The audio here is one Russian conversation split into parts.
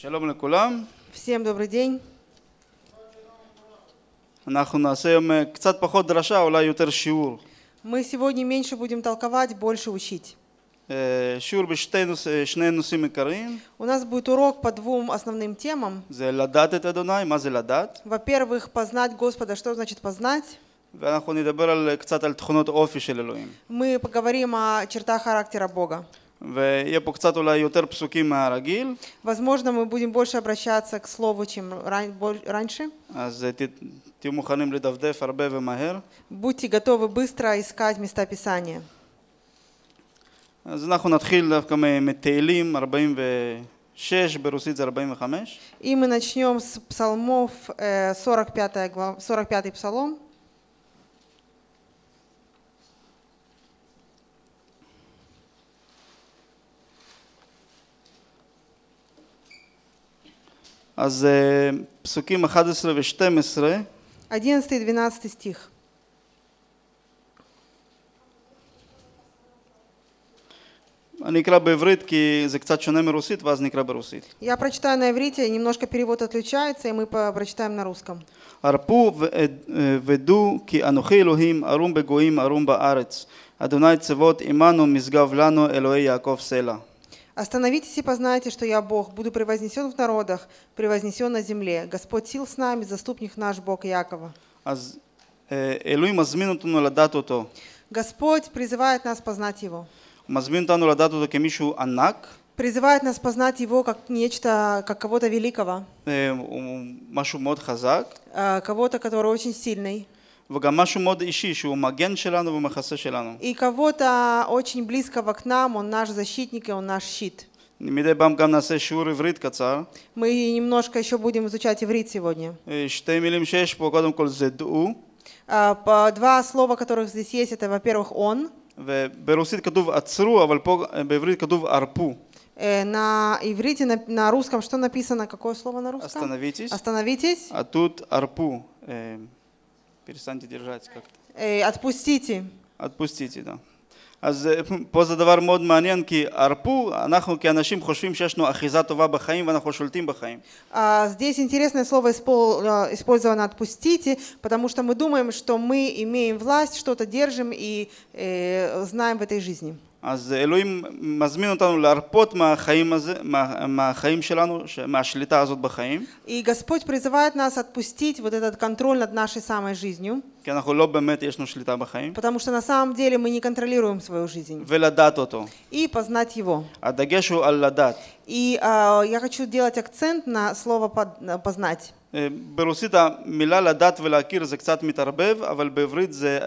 שלום לכולם. Всем добрый день. אנחנו נעשה היום קצת פחות דרשה, אולי יותר Мы сегодня меньше будем толковать, больше учить. Э, שיעור בשני э, נושאים עיקריים. У нас будет урок по двум основным темам. זה לדעת את אדוני, מה זה Во-первых, познать Господа, что значит познать? ואנחנו נדבר על, קצת על תכונות אופי של אלוהים. Мы поговорим о чертах характера Бога. ויהיה פה קצת אולי יותר פסוקים מהרגיל. Возможно, мы будем больше обращаться к слову, чем раньше. אז תהיו מוכנים לדפדף הרבה ומהר. Будьте готовы быстро искать места Писания. אז אנחנו נתחיל דווקא מתהילים 46, ברוסית זה 45. И мы начнем с псалмов 45, 45 псалом. אז אה, פסוקים 11 ו-12. 11 ו-12 סטיך. אני אקרא בעברית כי זה קצת שונה מרוסית ואז נקרא ברוסית. Я прочитаю на иврите, немножко перевод отличается, и мы прочитаем на русском. הרפו ודעו כי אנוכי אלוהים ערום בגויים ערום בארץ. אדוני צבאות עמנו משגב לנו אלוהי יעקב סלע. Остановитесь и познайте, что я Бог, буду превознесен в народах, превознесен на земле. Господь сил с нами, заступник наш Бог Якова. Аз אה, אלוהים מזמין אותנו Господь призывает нас познать Его. הוא מזמין אותנו לדעת אותו Призывает нас познать Его как нечто, как кого-то великого, אה, хазак. А, кого-то, который очень сильный, וגם משהו מאוד אישי, שהוא מגן שלנו ומכסה שלנו. И кого-то очень близкого к нам, он наш защитник и он наш щит. מדי פעם גם נעשה שיעור עברית קצר. Мы немножко еще будем изучать иврит сегодня. Э, שתי מילים שיש פה, קודם כל זה דעו. А, два слова, которых здесь есть, это, во-первых, он. וברוסית כתוב עצרו, אבל פה э, בעברית כתוב ערפו. Э, на иврите, на, на русском, что написано? Какое слово на русском? Остановитесь. Остановитесь. А тут арпу. Э, перестаньте держать как-то. Э, отпустите. Отпустите, да. אז פה זה דבר מאוד מעניין כי ערפו, אנחנו כאנשים חושבים שיש לנו אחיזה טובה בחיים ואנחנו שולטים בחיים. Здесь интересное слово э, использовано «отпустите», потому что мы думаем, что мы имеем власть, что-то держим и э, знаем в этой жизни. אז אלוהים מזמין אותנו להרפות מהחיים, הזה, מה, מהחיים שלנו, מהשליטה הזאת בחיים. И Господь призывает нас отпустить вот этот контроль над нашей самой жизнью. כי אנחנו לא באמת יש לנו שליטה בחיים. Потому что на самом деле мы не контролируем свою жизнь. ולדעת אותו. И познать его. הדגש הוא על לדעת. И uh, я хочу делать акцент на слово познать. ברוסית המילה לדעת ולהכיר זה קצת מתערבב, אבל בעברית זה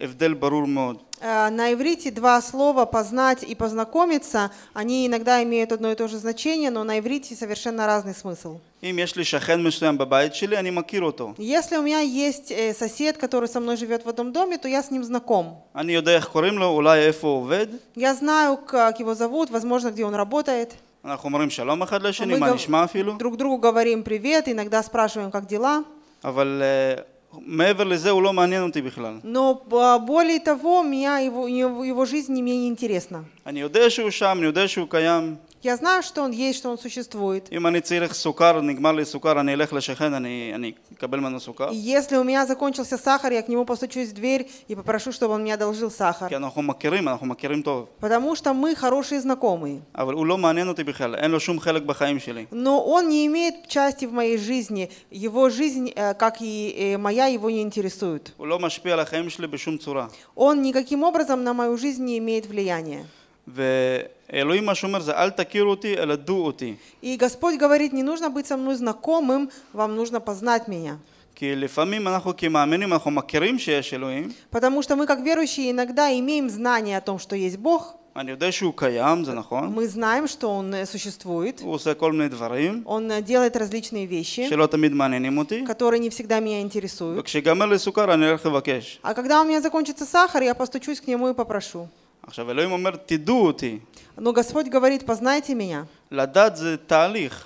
הבדל ברור מאוד. Э, на иврите два слова «познать» и «познакомиться», они иногда имеют одно и то же значение, но на иврите совершенно разный смысл. Если у меня есть э, сосед, который со мной живет в одном доме, то я с ним знаком. Я знаю, как его зовут, возможно, где он работает. אנחנו а друг другу говорим привет, иногда спрашиваем, как дела. Э, מעבר לזה הוא לא מעניין אותי בכלל. Но более того, меня его, его, его жизнь не менее интересна. אני יודע שהוא שם, אני יודע שהוא קיים. Я знаю, что он есть, что он существует. אם אני צריך סוכר, נגמר לי סוכר, אני אלך לשכן, אני, אני Если у меня закончился сахар, я к нему постучусь в дверь и попрошу, чтобы он мне одолжил сахар. כי אנחנו מכירים, אנחנו מכירים טוב. Потому что мы хорошие знакомые. אבל הוא לא מעניין אותי בכלל, אין לו Но он не имеет части в моей жизни. Его жизнь, э, как и э, моя, его не интересует. הוא לא משפיע על החיים שלי Он никаким образом на мою жизнь не имеет влияния. И Господь говорит, не нужно быть со мной знакомым, вам нужно познать меня. Потому что мы, как верующие, иногда имеем знание о том, что есть Бог. Мы знаем, что Он э, существует. Он э, делает различные вещи, которые не всегда меня интересуют. А когда у меня закончится сахар, я постучусь к Нему и попрошу. עכשיו, אלוהים אומר, תדעו אותי. Но Господь говорит, познайте меня.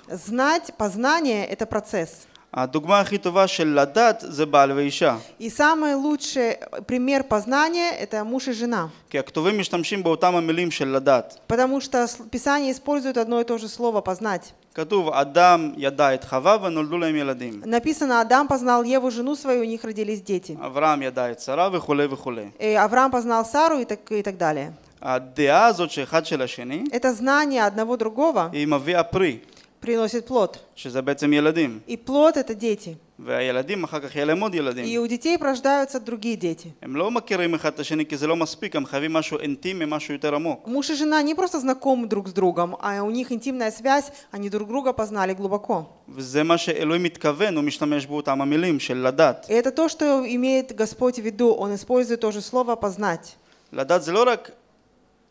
Знать, познание – это процесс. הדוגמה а הכי טובה של לדעת זה בעל ואישה. И самый лучший пример познания – это муж и жена. כי הכתובים משתמשים באותם המילים של לדעת. Потому что Писание использует одно и то же слово «познать». כתוב, אדם ידע את חווה ונולדו להם ילדים. Написано, Адам познал Еву, жену свою, у них родились дети. אברהם ידע את שרה וכולי וכולי. Э, Авраам познал Сару и так, и так далее. הדעה הזאת שאחד של השני, это знание одного другого, היא מביאה פרי. приносит плод. שזה בעצם ילדים. И плод это дети. והילדים אחר כך יהיה להם עוד ילדים. И у детей рождаются другие дети. הם לא מכירים אחד את השני כי זה לא מספיק, הם חייבים משהו אינטימי, משהו יותר עמוק. Муж и жена не просто знакомы друг с другом, а у них интимная связь, они друг друга познали глубоко. וזה מה שאלוהים מתכוון, הוא משתמש באותם המילים של לדעת. Это то, что имеет Господь в виду, он использует тоже слово познать. לדעת זה לא רק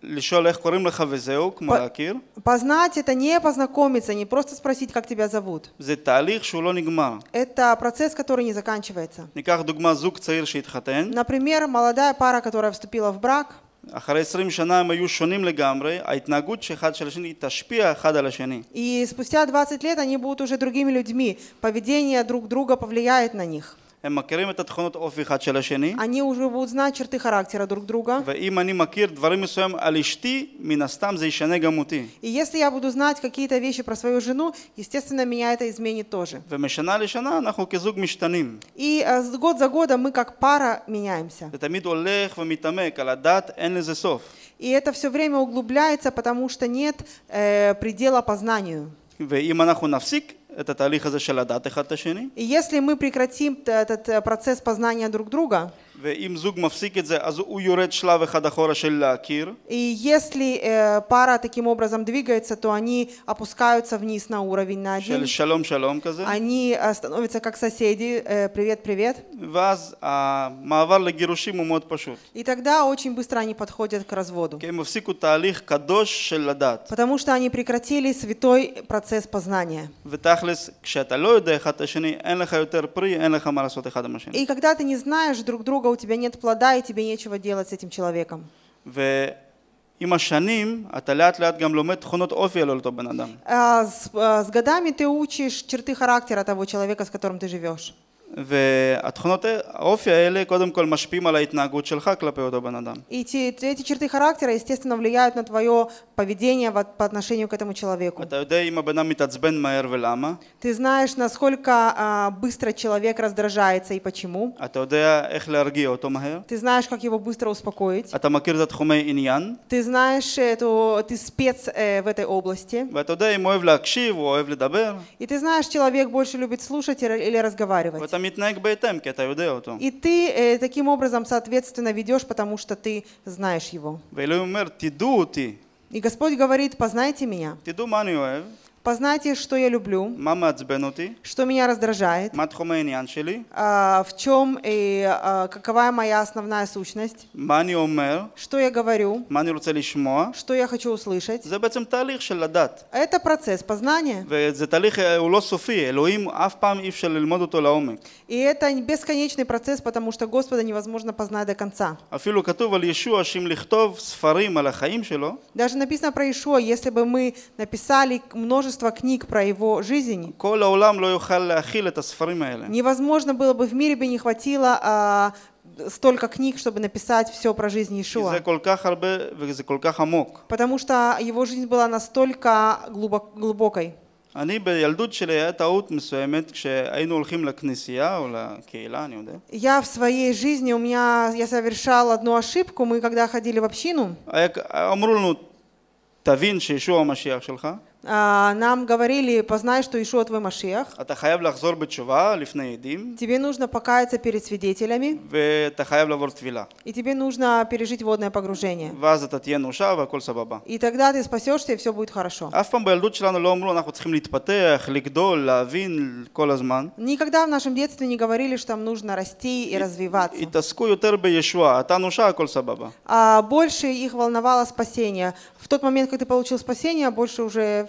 познать это не познакомиться, не просто спросить, как тебя зовут. Это процесс, который не заканчивается. Например, молодая пара, которая вступила в брак. אחרי 20 שנה הם היו שונים לגמרי, ההתנהגות שאחד של השני תשפיע אחד על השני. И спустя 20 лет они будут уже другими людьми, поведение друг друга повлияет на них. הם מכירים את התכונות אופי אחד של השני. Они уже будут знать черты характера друг друга. ואם אני מכיר דברים מסוים על אשתי, מן הסתם זה ישנה גם אותי. И если я буду знать какие-то вещи про свою жену, естественно, меня это изменит тоже. ומשנה לשנה אנחנו כזוג משתנים. И э, год за годом мы как пара меняемся. זה תמיד הולך ומתעמק, על הדת אין לזה סוף. И это все время углубляется, потому что нет э, предела познанию. ואם אנחנו נפסיק этот алих за шаладат эхат И если мы прекратим этот э, процесс познания друг друга, и если э, пара таким образом двигается, то они опускаются вниз на уровень на один. Шалом, шалом, они э, становятся как соседи. Э, привет, привет. ואז המעבר לגירושים הוא מאוד פשוט. И тогда очень быстро они подходят к разводу. כי הם הפסיקו תהליך קדוש של הדת. Потому что они прекратили святой процесс познания. ותכלס, כשאתה לא יודע אחד את השני, אין לך יותר פרי, אין לך מה לעשות אחד עם השני. И когда ты не знаешь друг друга, у тебя нет плода, и тебе нечего делать с этим человеком. עם השנים אתה לאט לאט גם לומד תכונות אופי על אותו בן אדם. С годами ты учишь черты характера того человека, с которым ты живешь. והתכונות האופי האלה קודם כל משפיעים על ההתנהגות שלך כלפי אותו בן אדם. эти черты характера, естественно, влияют на твое поведение по отношению к этому человеку. אתה יודע אם הבן אדם מתעצבן מהר ולמה. Ты знаешь, насколько а, быстро человек раздражается и почему. אתה יודע איך להרגיע אותו מהר. Ты знаешь, как его быстро успокоить. אתה מכיר את התחומי עניין. Ты знаешь, эту, ты спец э, в этой области. ואתה יודע אם הוא אוהב להקשיב, הוא אוהב לדבר. И ты знаешь, человек больше любит слушать или разговаривать. И ты э, таким образом, соответственно, ведешь, потому что ты знаешь его. И Господь говорит, познайте меня. Познайте, что я люблю, מה מעצבן אותי, что меня раздражает, מה תחום העניין а, в чем и а, какова моя основная сущность, Мани Омер. что я говорю, Мани אני רוצה что я хочу услышать. זה Это процесс познания. וזה תהליך, הוא לא И это бесконечный процесс, потому что Господа невозможно познать до конца. אפילו даже написано про Иешуа, если бы мы написали множество множество книг про его жизнь. Невозможно было бы в мире бы не хватило а, столько книг, чтобы написать все про жизнь Иешуа. Потому что его жизнь была настолько глубок, глубокой. אני בילדות שלי היה טעות מסוימת כשהיינו הולכים לכנסייה או לקהילה, אני יודע. Я в своей жизни, у меня, я совершал одну ошибку, мы когда ходили в общину. אמרו לנו, תבין שישוע המשיח שלך. А, нам говорили, познай, что Ишуа твой Машех. А тебе нужно покаяться перед свидетелями. И тебе нужно пережить водное погружение. И тогда ты спасешься, и все будет хорошо. Никогда в нашем детстве не говорили, что нам нужно расти и развиваться. А, а больше их волновало спасение. В тот момент, когда ты получил спасение, больше уже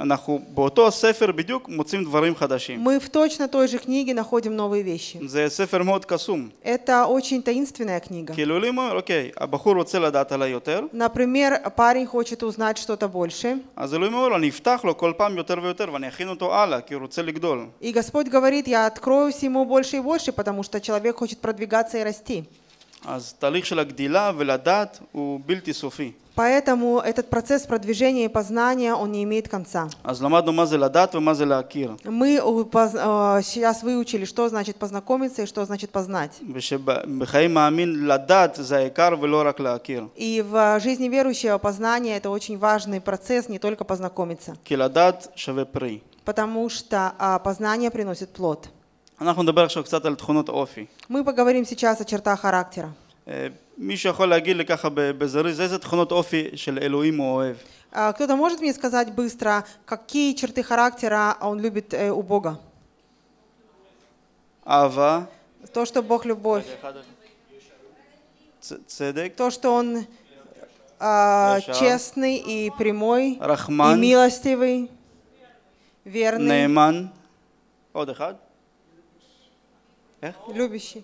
אנחנו באותו הספר בדיוק מוצאים דברים חדשים. Мы в точно той же книге находим новые вещи. זה ספר מאוד קסום. Это очень таинственная книга. כאילו אם, אוקיי, הבחור רוצה לדעת עליה יותר. Например, парень хочет узнать что-то больше. אז אלוהים אומר לו, אני אפתח לו כל פעם יותר ויותר, ואני И Господь говорит, я откроюсь ему больше и больше, потому что человек хочет продвигаться и расти. אז תהליך של הגדילה ולדעת הוא בלתי סופי. Поэтому этот процесс продвижения и познания, он не имеет конца. Мы э, э, сейчас выучили, что значит познакомиться и что значит познать. И в жизни верующего познание – это очень важный процесс, не только познакомиться. Потому что а, познание приносит плод. Мы поговорим сейчас о чертах характера. מישהו э, יכול להגיד לי ככה בזריז איזה תכונות אופי של אלוהים а, Кто-то может мне сказать быстро, какие черты характера он любит э, у Бога? Ава. То, что Бог любовь. Цедек. То, что он а, честный и прямой. Рахман. И милостивый. Верный. Нейман. עוד אחד. Любящий.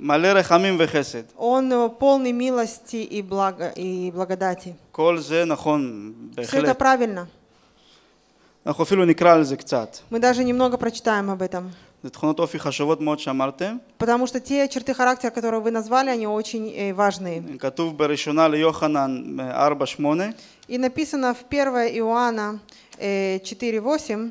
מלא רחמים וחסד. Он э, полный милости и, благо, и благодати. כל нахон נכון, Все это правильно. אנחנו אפילו נקרא על זה Мы даже немного прочитаем об этом. זה תכונות אופי חשובות шамартем. Потому что те черты характера, которые вы назвали, они очень э, важные. Катув בראשונה ליוחנן אה, 4-8, И написано в 1 Иоанна э, 4.8,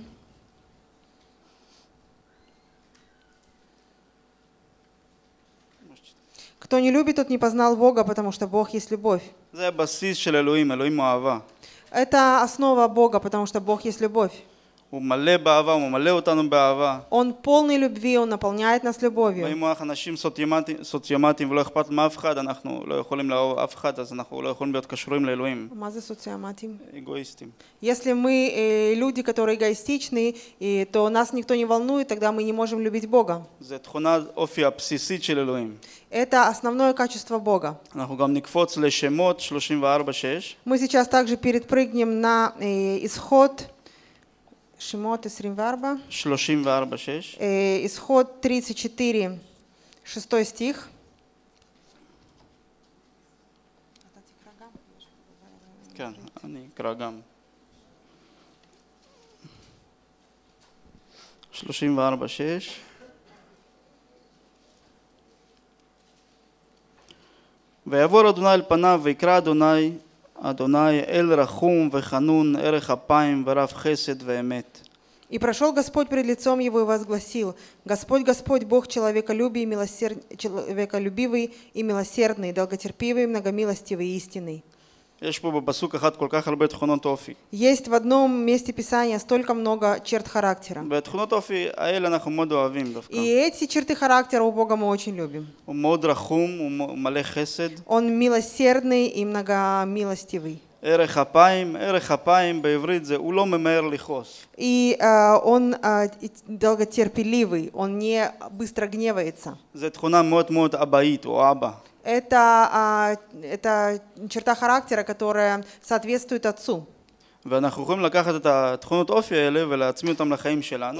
Кто не любит, тот не познал Бога, потому что Бог есть любовь. Это основа Бога, потому что Бог есть любовь. Он полный любви, он наполняет нас любовью. Если мы люди, которые эгоистичны, и, то нас никто не волнует, тогда мы не можем любить Бога. Это основное качество Бога. Мы сейчас также перепрыгнем на исход исход שמות 24. 34, 6. Исход 34, 6 סטיך. כן, אני אקרא גם. 34, 6. ויעבור אדוני אל פניו ויקרא אדוני Адонай Эль Рахум Веханун Эрех Апаим Хесед Веэмет. И прошел Господь пред лицом его и возгласил, Господь, Господь, Бог человеколюбий, милосерд человеколюбивый и милосердный, долготерпивый, многомилостивый и истинный. Есть в одном месте Писания столько много черт характера. И эти черты характера у Бога мы очень любим. Он милосердный и многомилостивый. ערך אפיים, ערך אפיים בעברית זה, הוא לא ממהר לכעוס. И э, он э, долготерпеливый, он не быстро гневается. זה תכונה מאוד מאוד אבאית או אבא это, а, это черта характера, которая соответствует отцу. ואנחנו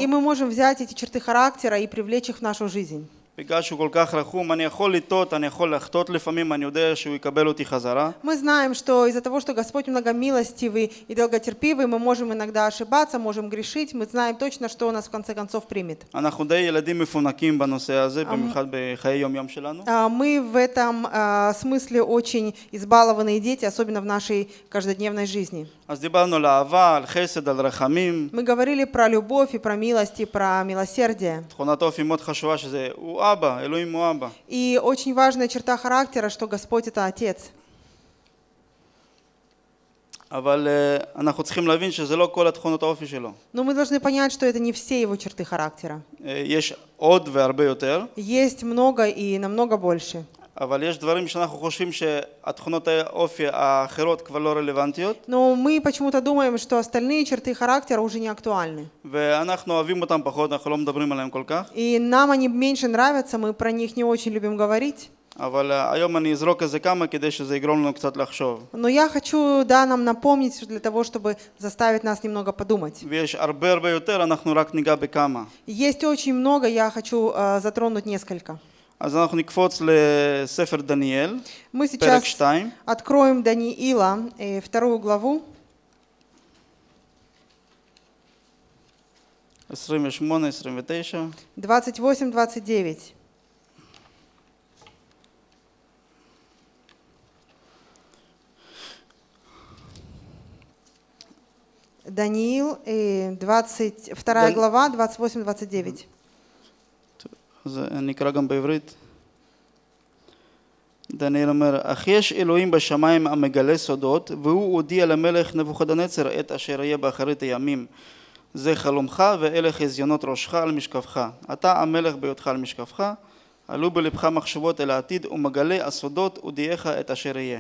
мы можем взять эти черты характера и привлечь их в нашу жизнь. בגלל שהוא כל כך רחום, אני יכול לטעות, אני יכול לחטות לפעמים, אני יודע שהוא יקבל אותי חזרה. Мы знаем, что из-за того, что Господь милостивый и долготерпивый, мы можем иногда ошибаться, можем грешить, мы знаем точно, что Он нас в конце концов примет. אנחנו די ילדים מפונקים בנושא הזה, במיוחד בחיי יום-יום שלנו. А, мы в этом а, смысле очень избалованные дети, особенно в нашей каждодневной жизни. אז דיברנו על אהבה, על חסד, על רחמים. Мы говорили про любовь и про милость и про милосердие. תכונת אופי מאוד חשובה שזה, Аба, Элоим Аба. И очень важная черта характера, что Господь это Отец. אבל אנחנו צריכים להבין שזה לא כל Но мы должны понять, что это не все его черты характера. יש עוד והרבה Есть много и намного больше. אבל יש דברים שאנחנו חושבים שהתכונות האופי האחרות כבר לא רלוונטיות. Но мы почему-то думаем, что остальные черты характера уже не актуальны. ואנחנו אוהבים אותם פחות, אנחנו לא מדברים עליהם כל כך. И нам они меньше нравятся, мы про них не очень любим говорить. אבל а, היום אני אזרוק איזה כמה כדי שזה יגרום לנו קצת לחשוב. Но я хочу, да, нам напомнить для того, чтобы заставить нас немного подумать. ויש הרבה הרבה יותר, אנחנו רק ניגע בכמה. Есть очень много, я хочу а, затронуть несколько. אז אנחנו נקפוץ לספר דניאל, Мы פרק сейчас 2. откроем Даниила, э, вторую главу, 28, 29. 28-29. Даниил, э, 22 глава, 28-29. זה נקרא גם בעברית. דניאל אומר, אך יש אלוהים בשמיים המגלה סודות, והוא הודיע למלך נבוכדנצר את אשר יהיה באחרית הימים. זה חלומך ואלה חזיונות ראשך על משכבך. אתה המלך בהיותך על משכבך, עלו בלבך מחשבות אל העתיד ומגלה הסודות, הודיעך את אשר יהיה.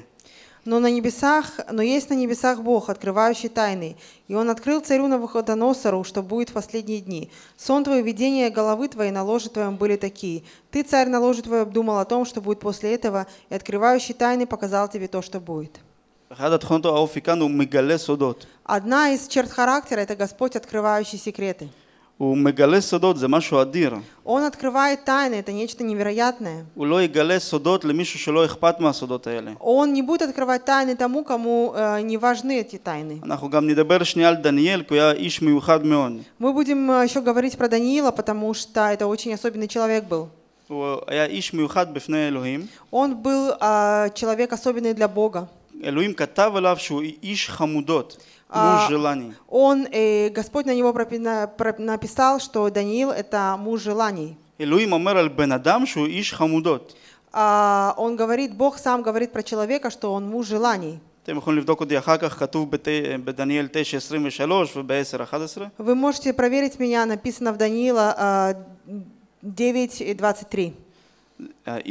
но на небесах, но есть на небесах Бог, открывающий тайны. И он открыл царю Навуходоносору, что будет в последние дни. Сон твой, видение головы твоей на ложе твоем были такие. Ты, царь, на ложе твоем обдумал о том, что будет после этого, и открывающий тайны показал тебе то, что будет. Одна из черт характера – это Господь, открывающий секреты. מגלה סודות, זה משהו אדיר. Он открывает тайны, это нечто невероятное. Он не будет открывать тайны тому, кому э, не важны эти тайны. אנחנו גם נדבר שנייה על דניאל, כי הוא היה איש מיוחד מאוד. Мы будем э, еще говорить про Даниила, потому что это очень особенный человек был. הוא היה איש מיוחד בפני אלוהים. Он был э, человек особенный для Бога. Элуим катав что иш хамудот. А, муж желаний. Он, э, Господь на него написал, что Даниил это муж желаний. Элуим амер аль бен адам шу иш хамудот. А, он говорит, Бог сам говорит про человека, что он муж желаний. אתם יכולים לבדוק אותי אחר כך, כתוב בדניאל 9.23 וב-10.11. Вы можете проверить меня, написано в Даниила 9.23. А,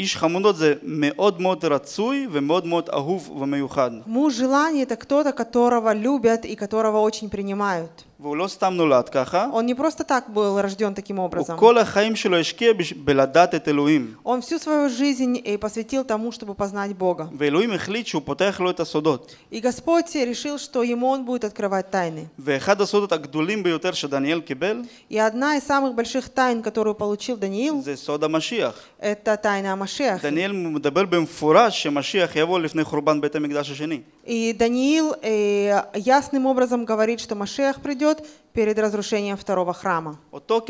Иш хамудот меод мод рацуй и меод мод агув вамеюхад. Муж желание это кто-то, которого любят и которого очень принимают. Он не просто так был рожден таким образом. Он всю свою жизнь и э, посвятил тому, чтобы познать Бога. И Господь решил, что ему он будет открывать тайны. И одна из самых больших тайн, которую получил Даниил. Это тайна о Машиахе. דניאל מדבר במפורש שמשיח יבוא לפני חורבן בית המקדש השני. И Даниил э, ясным образом говорит, что Машех придет перед разрушением второго храма. Его,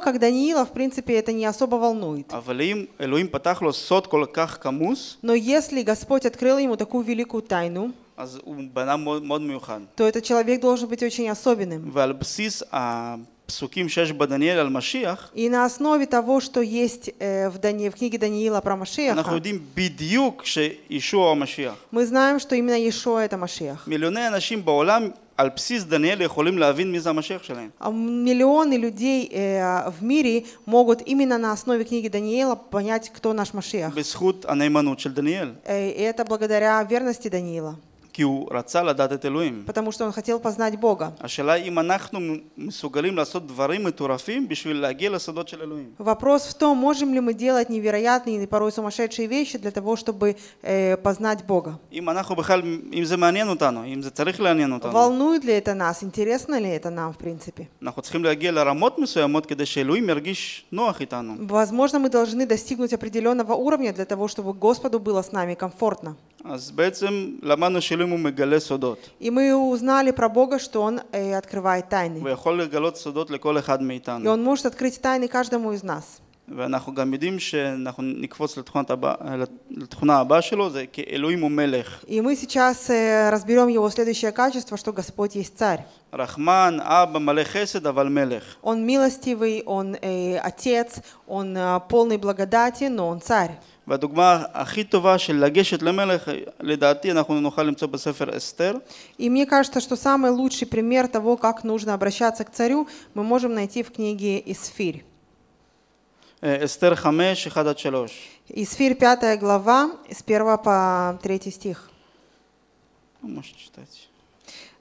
как Даниила, в принципе, это не особо волнует. А Но если Господь открыл ему такую великую тайну, а то этот человек должен быть очень особенным. А הפסוקים שיש בדניאל על משיח, и на основе того, что есть э, в, Дани... в книге Даниила про Машиаха, אנחנו יודעים בדיוק שישוע המשיח. мы знаем, что именно Иешуа это Машиах. Миллионы אנשים בעולם על בסיס דניאל יכולים להבין מי זה המשיח שלהם. מיליוני а людей э, в мире могут именно на основе книги Даниила понять, кто наш Машиах. בזכות הנאמנות של דניאל. Э, это благодаря верности Даниила. כי הוא רצה לדעת את אלוהים. потому что он хотел познать Бога. השאלה אם אנחנו מסוגלים לעשות דברים מטורפים בשביל להגיע לסודות של אלוהים. вопрос в том, можем ли мы делать невероятные и порой сумасшедшие вещи для того, чтобы э, познать Бога. אם אנחנו בכלל, אם זה מעניין אותנו, אם זה צריך לעניין אותנו. волнует ли это нас, интересно ли это нам в принципе? אנחנו צריכים להגיע לרמות מסוימות כדי שאלוהים ירגיש נוח איתנו. возможно, мы должны достигнуть определенного уровня для того, чтобы Господу было с нами комфортно. И мы узнали про Бога, что Он э, открывает тайны. И Он может открыть тайны каждому из нас. И мы сейчас э, разберем его следующее качество, что Господь есть царь. Он милостивый, он э, отец, он полный благодати, но он царь. והדוגמה הכי טובה של לגשת למלך, לדעתי, אנחנו נוכל למצוא בספר אסתר. И мне кажется, что самый лучший пример того, как нужно обращаться к царю, мы можем найти в книге Исфирь. Э, Эстер 5, 1-3. Исфирь 5 глава, с 1 по 3 стих. Ну, Можете читать.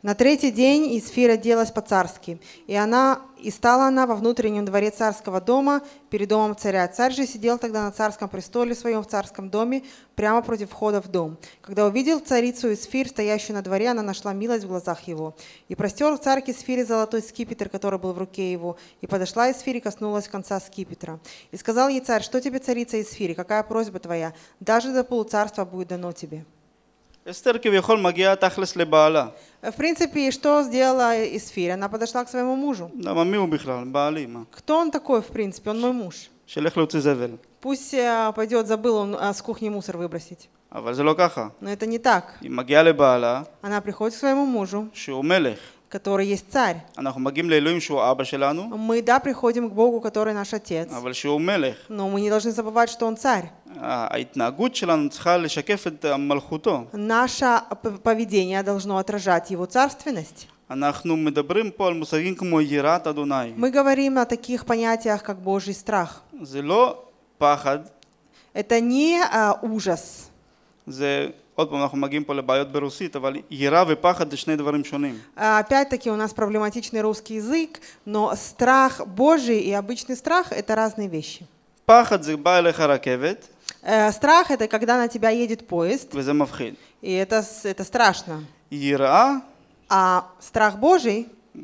На третий день Исфира оделась по-царски, и, она, и стала она во внутреннем дворе царского дома, перед домом царя. Царь же сидел тогда на царском престоле своем в царском доме, прямо против входа в дом. Когда увидел царицу Исфир, стоящую на дворе, она нашла милость в глазах его. И простер царь к Исфире золотой скипетр, который был в руке его, и подошла Исфире и коснулась конца скипетра. И сказал ей царь, что тебе, царица Исфири, какая просьба твоя? Даже до полуцарства будет дано тебе. Эстер, кивихоль, магия тахлес лебаала. В принципе, что сделала Эсфирь? Она подошла к своему мужу. Да, Кто он такой, в принципе? Он мой муж. Пусть э, пойдет, забыл он э, с кухни мусор выбросить. А Но это не так. И Она приходит к своему мужу, который есть царь. Мы, да, приходим к Богу, который наш Отец. Но мы не должны забывать, что Он царь. Наше поведение должно отражать Его царственность. Мы говорим о таких понятиях, как Божий страх. Это не а, ужас. עוד פעם, אנחנו מגיעים פה לבעיות ברוסית, אבל יראה ופחד זה שני דברים שונים. Опять-таки у нас проблематичный русский язык, но страх Божий и обычный страх – это разные вещи. פחד זה בא אליך רכבת. Страх – это когда на тебя едет поезд. וזה מפחיד. И это, это страшно. יראה. А страх Божий –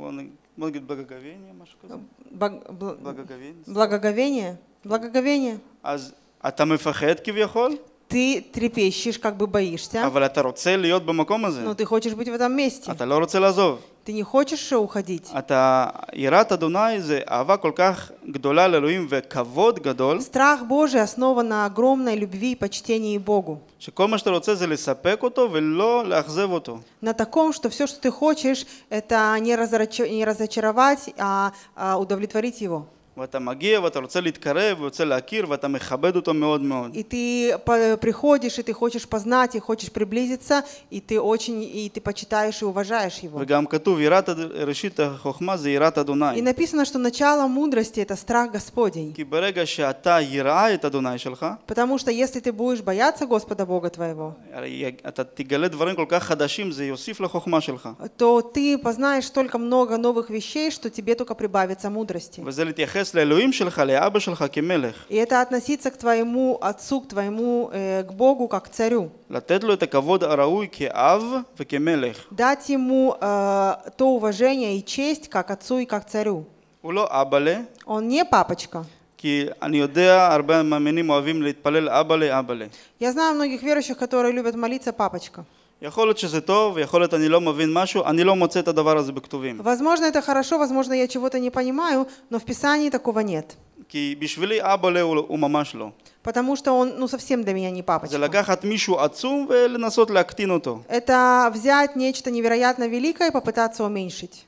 בוא נגיד בגגבניה, משהו כזה. בגגבניה. בגגבניה. בגגבניה. אז אתה מפחד כביכול? ты трепещешь, как бы боишься. אבל אתה רוצה להיות במקום Но ты хочешь быть в этом месте. אתה לא Ты не хочешь уходить. אתה, יראת אדוני זה אהבה כל כך גדולה לאלוהים וכבוד גדול. Страх Божий основан на огромной любви и почтении Богу. שכל מה שאתה רוצה זה לספק אותו ולא На таком, что все, что ты хочешь, это не разочаровать, а, а удовлетворить его. ואתה מגיע ואתה רוצה להתקרב ורוצה להכיר ואתה מכבד אותו מאוד מאוד. И ты приходишь и ты хочешь познать и хочешь приблизиться и ты очень и ты почитаешь и уважаешь его. וגם כתוב יראת ראשית החוכמה זה יראת אדוני. И написано, что начало мудрости это страх Господень. כי ברגע שאתה יראה את אדוני שלך. Потому что если ты будешь бояться Господа Бога твоего. אתה תגלה דברים כל כך חדשים זה יוסיף לחוכמה שלך. То ты познаешь столько много новых вещей, что тебе только прибавится мудрости. וזה להתייחס и это относиться к твоему отцу, к твоему, э, к Богу, как к царю. Дать ему э, то уважение и честь, как отцу и как царю. Он не папочка. כי אני יודע, הרבה מאמינים אוהבים להתפלל אבא לאבא ל. Я знаю многих верующих, которые любят молиться папочка. Возможно, это хорошо, возможно, я чего-то не понимаю, но в Писании такого нет. Потому что он, ну, совсем для меня не папочка. Это взять нечто невероятно великое и попытаться уменьшить.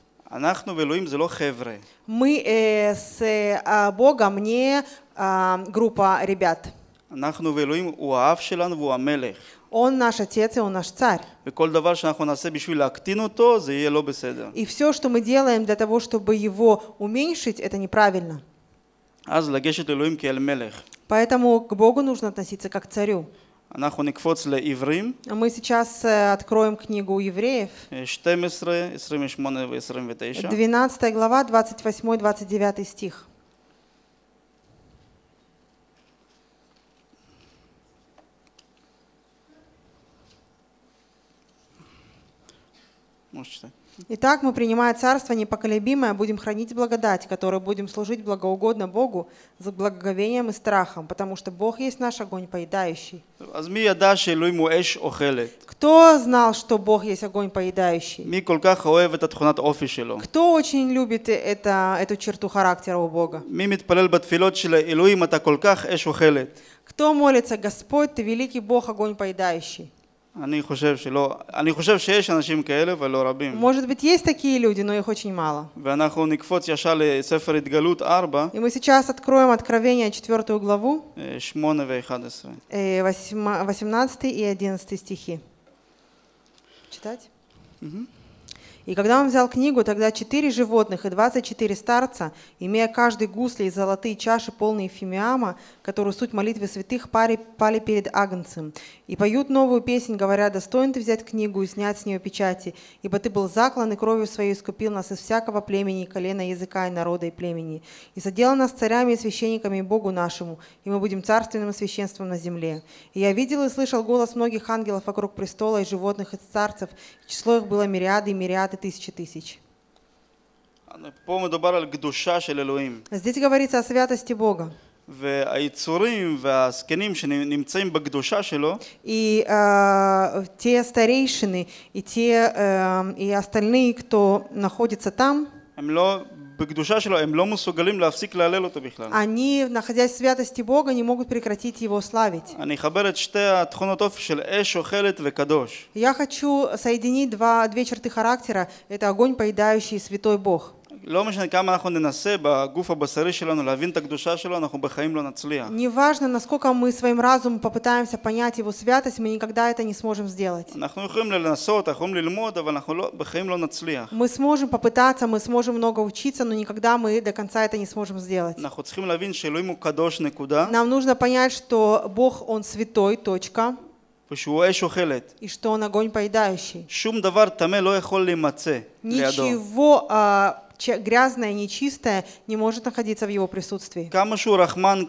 Мы э, с э, а, Богом а, группа ребят. אנחנו ואלוהים הוא האב שלנו והוא המלך. Он наш Отец и Он наш Царь. И все, что мы делаем для того, чтобы его уменьшить, это неправильно. Поэтому к Богу нужно относиться как к царю. А мы сейчас э, откроем книгу евреев. 12, э, 28 и 29. 12 глава, 28-29 стих. можешь читать. Итак, мы, принимая Царство непоколебимое, будем хранить благодать, которой будем служить благоугодно Богу с благоговением и страхом, потому что Бог есть наш огонь поедающий. Кто знал, что Бог есть огонь поедающий? Кто очень любит это, эту черту характера у Бога? Кто молится, Господь, Ты великий Бог, огонь поедающий? אני חושב שלא, אני חושב שיש אנשים כאלה, אבל רבים. Может быть, есть такие люди, но их очень мало. ואנחנו נקפוץ ישר לספר התגלות 4. И мы сейчас откроем Откровение 4 главу. 8 ו-11. 18 и 11 стихи. Читать? Угу. И когда он взял книгу, тогда четыре животных и двадцать четыре старца, имея каждый гусли и золотые чаши, полные фимиама, которую суть молитвы святых, пали, пали перед Агнцем. И поют новую песнь, говоря, достоин ты взять книгу и снять с нее печати, ибо ты был заклан и кровью своей искупил нас из всякого племени колена языка и народа и племени. И содел нас царями и священниками и Богу нашему, и мы будем царственным священством на земле. И я видел и слышал голос многих ангелов вокруг престола и животных и старцев, и число их было мириады и мириады, миллиарды, тысячи тысяч. Здесь говорится о святости Бога. והיצורים והזקנים И а, те старейшины и те эм, и остальные, кто находится там. Они, находясь в святости Бога, не могут прекратить его славить. Я хочу соединить два, две черты характера. Это огонь, поедающий святой Бог. לא משנה כמה אנחנו ננסה בגוף הבשרי שלנו להבין את הקדושה שלו, אנחנו בחיים לא נצליח. неважно, насколько мы своим разумом попытаемся понять его святость, мы никогда это не сможем сделать. אנחנו יכולים לנסות, אנחנו יכולים ללמוד, אבל אנחנו לא, בחיים לא נצליח. Мы сможем попытаться, мы сможем много учиться, но никогда мы до конца это не сможем сделать. אנחנו צריכים להבין שאלוהים הוא קדוש, נקודה. Нам нужно понять, что Бог, Он святой, точка. ושהוא אש אוכלת. И что он огонь поедающий. שום דבר טמא לא יכול להימצא לידו. Ничего а, грязное, нечистое не может находиться в его присутствии. Рахман,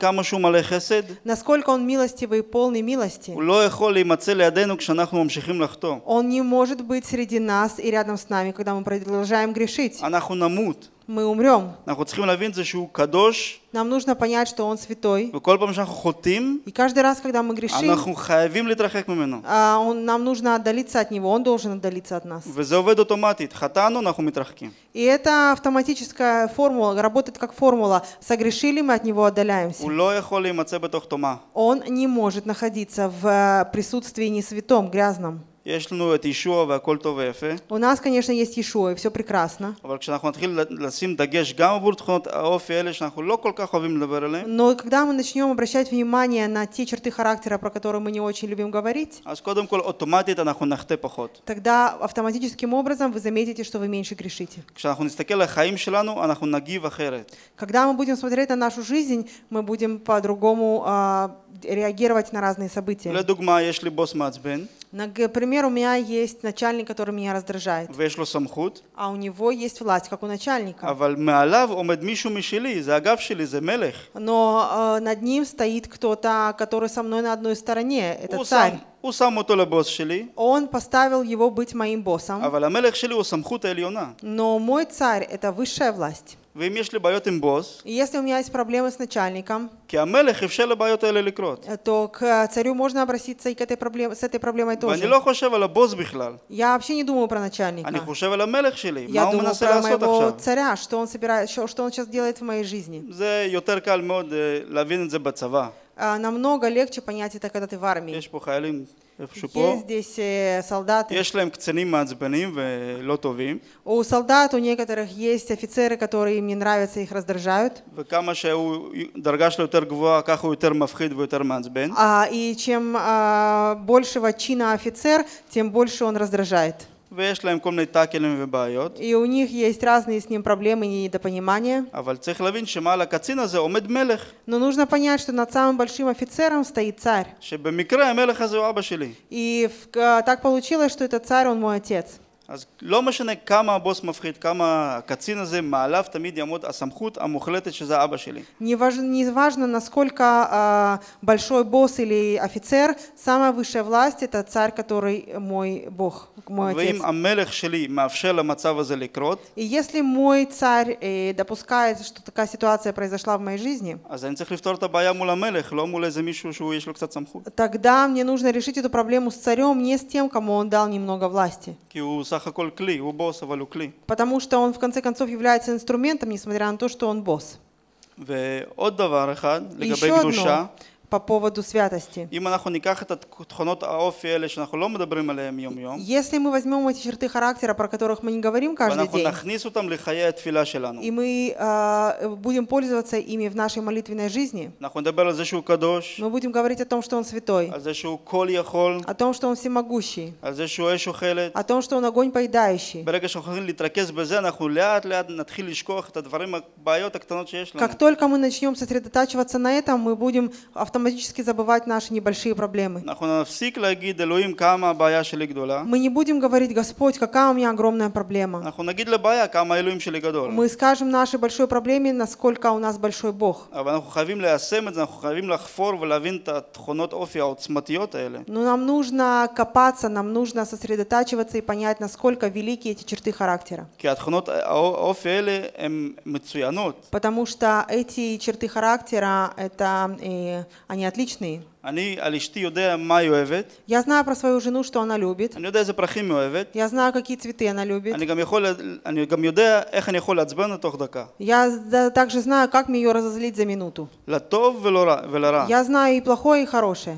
Насколько он милостивый и полный милости, он не может быть среди нас и рядом с нами, когда мы продолжаем грешить. А мы умрем. Нам нужно понять, что Он святой. И каждый раз, когда мы грешим, а, нам нужно отдалиться от Него, Он должен отдалиться от нас. И это автоматическая формула, работает как формула. Согрешили мы от Него, отдаляемся. Он не может находиться в э, присутствии несвятом, грязном. יש לנו את ישוע והכל טוב ויפה. У нас, конечно, есть еще и все прекрасно. אבל כשאנחנו נתחיל לשים דגש גם עבור תכונות האופי האלה שאנחנו לא כל כך Но когда мы начнем обращать внимание на те черты характера, про которые мы не очень любим говорить, אז קודם כל אוטומטית אנחנו נחטא פחות. Тогда автоматическим образом вы заметите, что вы меньше грешите. כשאנחנו נסתכל על החיים שלנו, אנחנו Когда мы будем смотреть на нашу жизнь, мы будем по-другому а, реагировать на разные события. לדוגמה, יש לי בוס מעצבן. Например, Например, у меня есть начальник, который меня раздражает. ויש А у него есть власть, как у начальника. אבל מעליו Но э, над ним стоит кто-то, который со мной на одной стороне, это царь. הוא שם אותו לבוס שלי. Он поставил его быть моим боссом. אבל Но мой царь это высшая власть. ואם יש לי בעיות עם בוס, И если у меня есть проблемы с начальником, כי המלך אפשר לבעיות האלה לקרות. Э, то к э, царю можно обратиться и к этой проблем, с этой проблемой ואני לא тоже. חושב על הבוס בכלל. Я вообще не думаю про начальника. אני חושב על המלך שלי, מה Я думаю про моего царя, что он, собирает, что, что он сейчас делает в моей жизни. זה יותר קל מאוד э, להבין את זה בצבא. Намного легче понять это, когда ты в армии. יש פה חיילים איפשהו פה. יש להם קצינים מעצבנים ולא טובים. У солдат, у некоторых есть офицеры, которые им не нравятся, их раздражают. וכמה שהדרגה שלו יותר גבוהה, ככה הוא יותר מפחיד ויותר מעצבן. И чем а, большего чина офицер, тем больше он раздражает. И у них есть разные с ним проблемы и недопонимания. Но нужно понять, что над самым большим офицером стоит царь. И э, так получилось, что этот царь, он мой отец. אז לא משנה כמה הבוס מפחיד, כמה הקצין הזה, מעליו תמיד יעמוד הסמכות המוחלטת שזה אבא שלי. Не важно, насколько а, большой босс или офицер, самая высшая власть это царь, который мой бог, мой отец. ואם המלך שלי מאפשר למצב הזה לקרות, и если мой царь э, допускает, что такая ситуация произошла в моей жизни, אז אני צריך לפתור את הבעיה מול המלך, לא מול איזה מישהו שהוא לו קצת סמכות. Тогда мне нужно решить эту проблему с царем, не с тем, кому он дал немного власти. כי הוא Потому что он в конце концов является инструментом, несмотря на то, что он босс. И еще одно по поводу святости. Если мы возьмем эти черты характера, про которых мы не говорим каждый день, и мы э, будем пользоваться ими в нашей молитвенной жизни, мы будем говорить о том, что Он святой, а о том, что Он всемогущий, а о том, что Он огонь поедающий. Как только мы начнем сосредотачиваться на этом, мы будем автоматически автоматически забывать наши небольшие проблемы. Мы не будем говорить, Господь, какая у меня огромная проблема. Мы скажем нашей большой проблеме, насколько у нас большой Бог. А а Но нам нужно копаться, нам нужно сосредотачиваться и понять, насколько велики эти черты характера. Э, эм, Потому что эти черты характера, это, э, они отличные. Я знаю про свою жену, что она любит. Я знаю, какие цветы она любит. Я также знаю, как мне ее разозлить за минуту. Я знаю и плохое, и хорошее.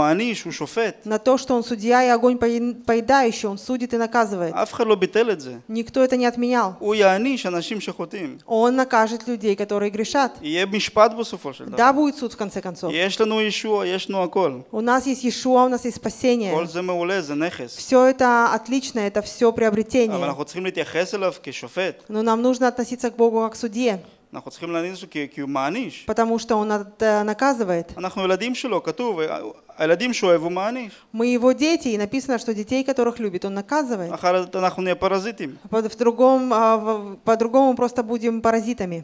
מעניש, הוא שופט. На то, что он судья и огонь поедающий, он судит и наказывает. אף אחד לא ביטל את זה. Никто это не отменял. הוא יעניש אנשים שחוטאים. Он накажет людей, которые грешат. יהיה משפט בסופו של דבר. Да, будет суд в конце концов. יש לנו ישוע, יש לנו הכל. У нас есть Иешуа, у нас есть спасение. כל זה מעולה, זה נכס. Все это отлично, это все приобретение. אבל אנחנו צריכים להתייחס אליו כשופט. Но нам нужно относиться к Богу как судье. אנחנו צריכים להניס אותו כי הוא מעניש. потому что он э, наказывает. אנחנו ילדים שלו, כתוב, мы его дети, и написано, что детей, которых любит, он наказывает. А По, в другом, а, по-другому просто будем паразитами.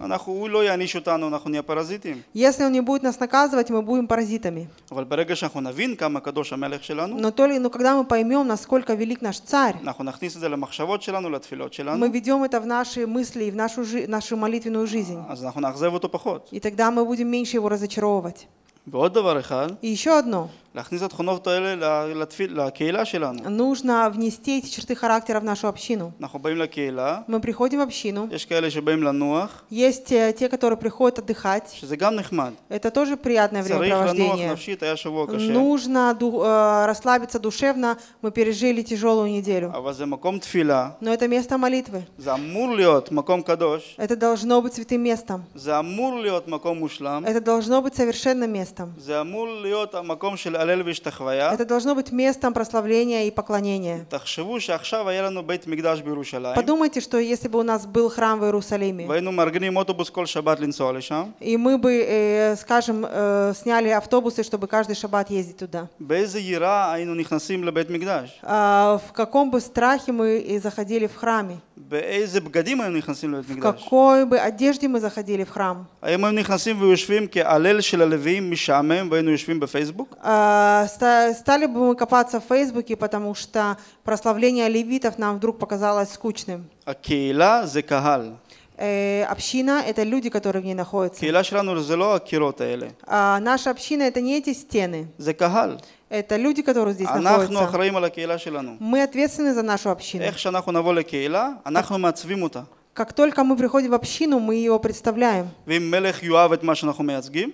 Если он не будет нас наказывать, мы будем паразитами. Но, то ли, но когда мы поймем, насколько велик наш царь, мы ведем это в наши мысли и в нашу, нашу молитвенную жизнь. И тогда мы будем меньше его разочаровывать. И еще одно. Нужно внести эти черты характера в нашу общину. אנחנו באים לקהילה. Мы приходим в общину. יש כאלה שבאים לנוח. Есть э, те, которые приходят отдыхать. שזה גם Это тоже приятное времяпровождение. Нужно э, расслабиться душевно. Мы пережили тяжелую неделю. אבל זה מקום Но это место молитвы. זה אמור להיות מקום Это должно быть святым местом. זה אמור להיות מקום מושלם. Это должно быть совершенным местом. זה אמור להיות המקום это должно быть местом прославления и поклонения. Подумайте, что если бы у нас был храм в Иерусалиме, и мы бы, э, скажем, э, сняли автобусы, чтобы каждый шаббат ездить туда. А, в каком бы страхе мы и заходили в храме? в какой бы одежде мы заходили в храм? А, стали бы мы копаться в Фейсбуке, потому что прославление левитов нам вдруг показалось скучным. Э, община — это люди, которые в ней находятся. А наша община — это не эти стены. Это люди, которые здесь находятся. Мы ответственны за нашу общину. Как только мы приходим в общину, мы его представляем.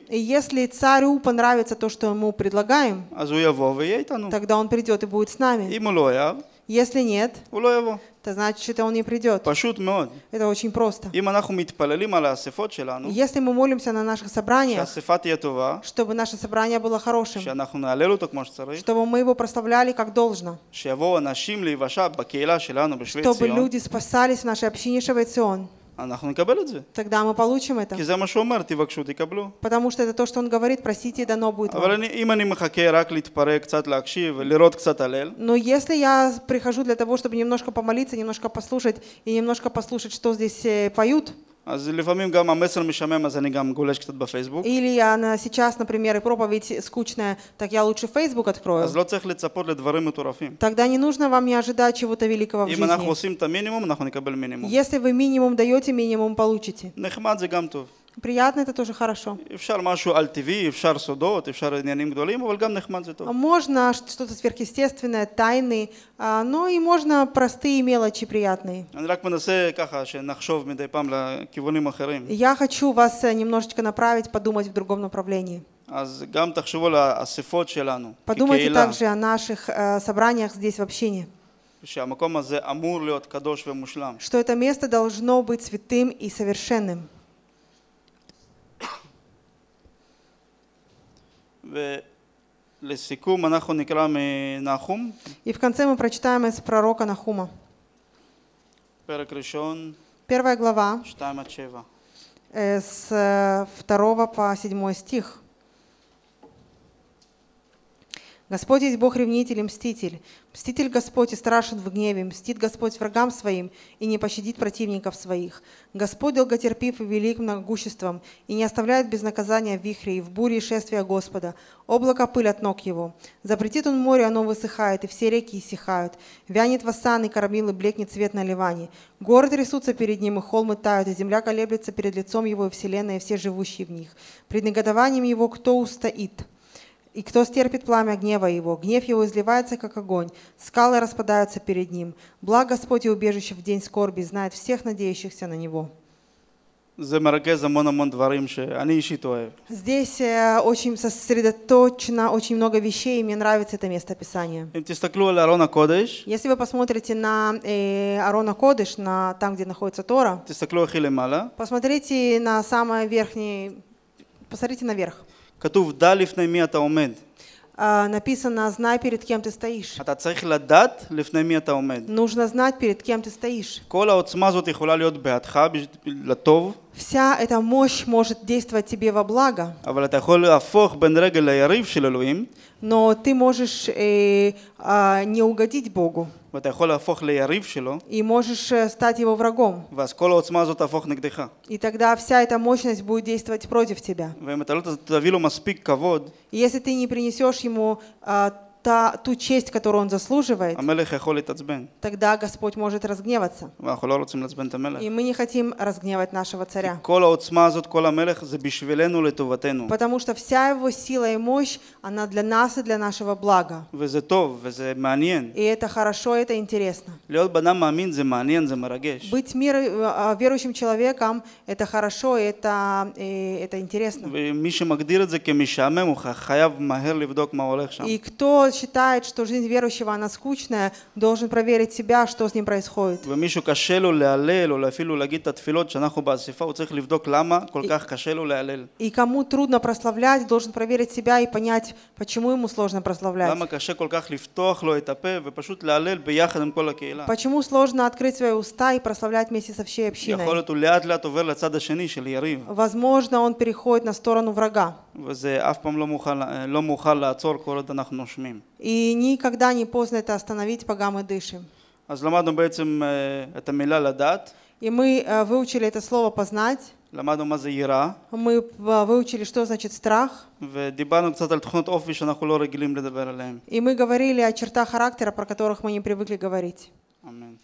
И если царю понравится то, что ему предлагаем, тогда он придет и будет с нами если нет, то значит он не придет. Это очень просто. Если мы молимся на наших собраниях, чтобы наше собрание было хорошим, чтобы мы его прославляли как должно, чтобы люди спасались в нашей общине Шевецион, Тогда мы получим это. Потому что это то, что он говорит, просите, дано будет вам. Но если я прихожу для того, чтобы немножко помолиться, немножко послушать и немножко послушать, что здесь э, поют, אז לפעמים גם המסר משמם, אז אני גם גולש קצת בפייסבוק. Или она сейчас, например, и проповедь скучная, так я лучше Facebook открою. אז לא צריך לצפות לדברים מטורפים. Тогда не нужно вам не ожидать чего-то великого в жизни. אם אנחנו עושים את המינימום, אנחנו נקבל מינימום. Если вы минимум даете, минимум получите. נחמד זה גם טוב приятно это тоже хорошо. אפשר משהו על טבעי, אפשר סודות, אפשר עניינים גדולים, אבל גם נחמד זה טוב. Можно что-то сверхъестественное, тайны, а, но ну и можно простые мелочи приятные. אני רק מנסה ככה שנחשוב מדי פעם לכיוונים אחרים. Я хочу вас э, немножечко направить, подумать в другом направлении. אז גם תחשבו על האספות שלנו, Подумайте также о наших э, собраниях здесь в общине. А Что это место должно быть святым и совершенным. ולסיכום אנחנו נקרא מנחום. И в конце мы прочитаем из пророка Нахума. פרק ראשון. Первая глава. 2 עד 7. Э, с 2 э, по 7 стих. Господь есть Бог ревнитель и мститель. Мститель Господь и страшен в гневе, мстит Господь врагам своим и не пощадит противников своих. Господь долготерпив и велик многогуществом и не оставляет без наказания вихрей в буре и шествия Господа. Облако пыль от ног его. Запретит он море, оно высыхает, и все реки иссихают. Вянет васан и кормил, и блекнет цвет на Ливане. Горы трясутся перед ним, и холмы тают, и земля колеблется перед лицом его, и вселенная, и все живущие в них. Пред негодованием его кто устоит?» И кто стерпит пламя гнева его, гнев его изливается, как огонь, скалы распадаются перед ним. Благ Господь и убежище в день скорби, знает всех надеющихся на него. Здесь э, очень сосредоточено очень много вещей, и мне нравится это место Писания. Если вы посмотрите на э, Арона Кодыш, на там, где находится Тора, посмотрите на самый верхний, посмотрите наверх. כתוב דע לפני מי אתה עומד. написано «знай, перед кем ты стоишь». אתה צריך לדעת לפני מי אתה עומד. нужно знать, перед кем ты стоишь. כל העוצמה הזאת יכולה להיות בעדך, לטוב вся эта мощь может действовать тебе во благо. Но ты можешь э, э, не угодить Богу. и можешь э, стать его врагом. И тогда вся эта мощность будет действовать против тебя. ואם если ты не принесешь ему а, та, ту честь, которую он заслуживает, тогда Господь может разгневаться. И мы не хотим разгневать нашего царя. Потому что вся его сила и мощь, она для нас и для нашего блага. И это хорошо, это интересно. Быть мир, э, э, верующим человеком, это хорошо, это, это интересно. И кто считает, что жизнь верующего, она скучная, должен проверить себя, что с ним происходит. ומישהו И кому трудно прославлять, должен проверить себя и понять, почему ему сложно прославлять. Почему сложно открыть свои уста и прославлять вместе со всей общиной? Возможно, он переходит на сторону врага. וזה אף פעם לא מאוחר, לא מאוחר לעצור כל עוד אנחנו נושמים. И никогда не поздно это остановить, пока мы дышим. אז למדנו בעצם את המילה לדעת. И мы э, выучили это слово познать. למדנו מה זה יראה. Мы э, выучили, что значит страх. ודיברנו קצת על תכונות אופי שאנחנו לא רגילים לדבר עליהן. И мы говорили о чертах характера, про которых мы не привыкли говорить. Аминь.